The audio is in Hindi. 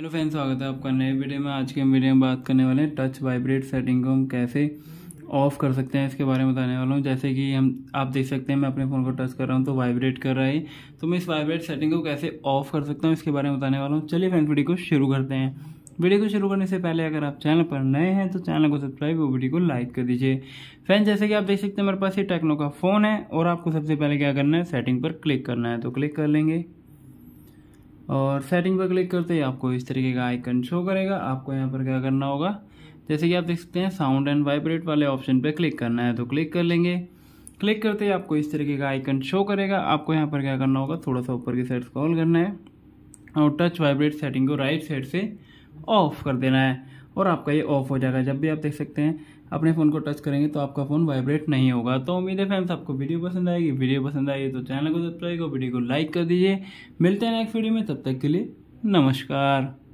हेलो फ्रेंड्स स्वागत है आपका नए वीडियो में आज के हम वीडियो में बात करने वाले हैं टच वाइब्रेट सेटिंग को हम कैसे ऑफ कर सकते हैं इसके बारे में बताने वाला हूँ जैसे कि हम आप देख सकते हैं मैं अपने फ़ोन को टच कर रहा हूँ तो वाइब्रेट कर रहा है तो मैं इस वाइब्रेट सेटिंग को कैसे ऑफ कर सकता हूँ इसके बारे में बताने वाला हूँ चलिए फ्रेंड्स वीडियो को शुरू करते हैं वीडियो को शुरू करने से पहले अगर आप चैनल पर नए हैं तो चैनल को सब्सक्राइब और वीडियो को लाइक कर दीजिए फ्रेंड जैसे कि आप देख सकते हैं मेरे पास ये टेक्नो का फ़ोन है और आपको सबसे पहले क्या करना है सेटिंग पर क्लिक करना है तो क्लिक कर लेंगे और सेटिंग पर क्लिक करते ही आपको इस तरीके का आइकन शो करेगा आपको यहाँ पर क्या करना होगा जैसे कि आप देख सकते हैं साउंड एंड वाइब्रेट वाले ऑप्शन पर क्लिक करना है तो क्लिक कर लेंगे क्लिक करते ही आपको इस तरीके का आइकन शो करेगा आपको यहाँ पर क्या करना होगा थोड़ा सा ऊपर की साइड स्क्रॉल करना है और टच वाइब्रेट सेटिंग को राइट साइड से ऑफ कर देना है और आपका ये ऑफ हो जाएगा जब भी आप देख सकते हैं अपने फ़ोन को टच करेंगे तो आपका फ़ोन वाइब्रेट नहीं होगा तो उम्मीद है फ्रेंड्स आपको वीडियो पसंद आएगी वीडियो पसंद आएगी तो चैनल को सब्सक्राइब करो वीडियो को लाइक कर दीजिए मिलते हैं नेक्स्ट वीडियो में तब तक के लिए नमस्कार